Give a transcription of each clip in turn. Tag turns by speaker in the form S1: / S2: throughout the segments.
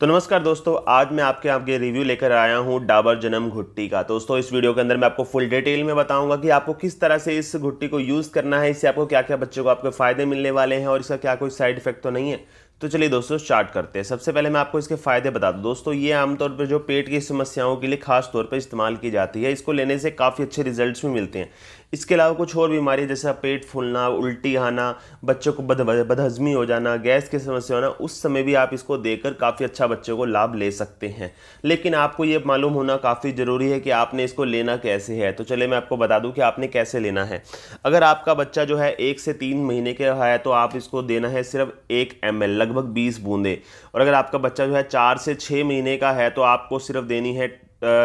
S1: तो नमस्कार दोस्तों आज मैं आपके आपके रिव्यू लेकर आया हूं डाबर जन्म घुट्टी का तो दोस्तों इस वीडियो के अंदर मैं आपको फुल डिटेल में बताऊंगा कि आपको किस तरह से इस घुट्टी को यूज़ करना है इससे आपको क्या क्या बच्चों को आपके फ़ायदे मिलने वाले हैं और इसका क्या कोई साइड इफेक्ट तो नहीं है तो चलिए दोस्तों स्टार्ट करते हैं सबसे पहले मैं आपको इसके फ़ायदे बता दूं दोस्तों ये आमतौर पर जो पेट की समस्याओं के लिए खास तौर पर इस्तेमाल की जाती है इसको लेने से काफ़ी अच्छे रिजल्ट्स भी मिलते हैं इसके अलावा कुछ और बीमारी जैसा पेट फूलना उल्टी आना बच्चों को बद बदहजमी हो जाना गैस की समस्या होना उस समय भी आप इसको देकर काफ़ी अच्छा बच्चों को लाभ ले सकते हैं लेकिन आपको ये मालूम होना काफ़ी ज़रूरी है कि आपने इसको लेना कैसे है तो चलिए मैं आपको बता दूँ कि आपने कैसे लेना है अगर आपका बच्चा जो है एक से तीन महीने का है तो आप इसको देना है सिर्फ एक एम लगभग 20 बूंदे और अगर आपका बच्चा जो है चार से छः महीने का है तो आपको सिर्फ देनी है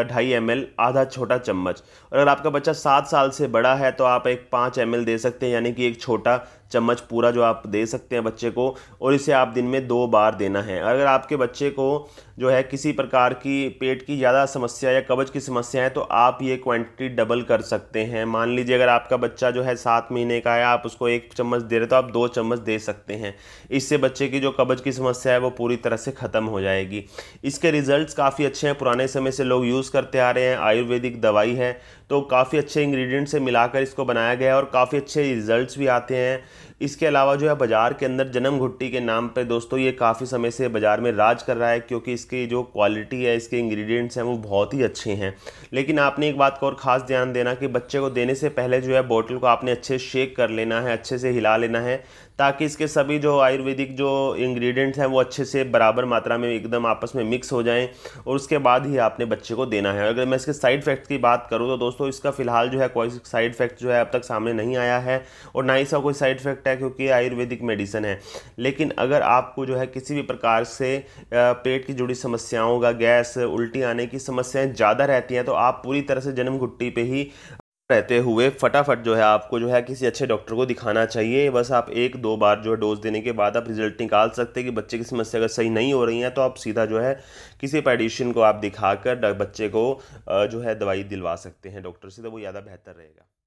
S1: ढाई एम आधा छोटा चम्मच और अगर आपका बच्चा सात साल से बड़ा है तो आप एक पाँच एम दे सकते हैं यानी कि एक छोटा चम्मच पूरा जो आप दे सकते हैं बच्चे को और इसे आप दिन में दो बार देना है अगर आपके बच्चे को जो है किसी प्रकार की पेट की ज़्यादा समस्या या कब्ज की समस्या है तो आप ये क्वांटिटी डबल कर सकते हैं मान लीजिए अगर आपका बच्चा जो है सात महीने का है आप उसको एक चम्मच दे रहे तो आप दो चम्मच दे सकते हैं इससे बच्चे की जो कब्ज की समस्या है वो पूरी तरह से ख़त्म हो जाएगी इसके रिज़ल्ट काफ़ी अच्छे हैं पुराने समय से लोग यूज़ करते आ रहे हैं आयुर्वेदिक दवाई है तो काफ़ी अच्छे इंग्रेडिएंट से मिलाकर इसको बनाया गया है और काफ़ी अच्छे रिजल्ट्स भी आते हैं इसके अलावा जो है बाज़ार के अंदर जन्म घुट्टी के नाम पे दोस्तों ये काफ़ी समय से बाज़ार में राज कर रहा है क्योंकि इसकी जो क्वालिटी है इसके इंग्रेडिएंट्स हैं वो बहुत ही अच्छे हैं लेकिन आपने एक बात को और ख़ास ध्यान देना कि बच्चे को देने से पहले जो है बॉटल को आपने अच्छे शेक कर लेना है अच्छे से हिला लेना है ताकि इसके सभी जो आयुर्वेदिक जो इंग्रेडिएंट्स हैं वो अच्छे से बराबर मात्रा में एकदम आपस में मिक्स हो जाएं और उसके बाद ही आपने बच्चे को देना है अगर मैं इसके साइड इफेक्ट की बात करूँ तो दोस्तों इसका फिलहाल जो है कोई साइड इफेक्ट जो है अब तक सामने नहीं आया है और ना ही इसका कोई साइड इफेक्ट है क्योंकि आयुर्वेदिक मेडिसिन है लेकिन अगर आपको जो है किसी भी प्रकार से पेट की जुड़ी समस्याओं का गैस उल्टी आने की समस्याएँ ज़्यादा रहती हैं तो आप पूरी तरह से जन्म घुट्टी पर ही रहते हुए फटाफट जो है आपको जो है किसी अच्छे डॉक्टर को दिखाना चाहिए बस आप एक दो बार जो है डोज देने के बाद आप रिजल्ट निकाल सकते हैं कि बच्चे की समस्या अगर सही नहीं हो रही है तो आप सीधा जो है किसी पैडिशियन को आप दिखाकर बच्चे को जो है दवाई दिलवा सकते हैं डॉक्टर से तो वो ज़्यादा बेहतर रहेगा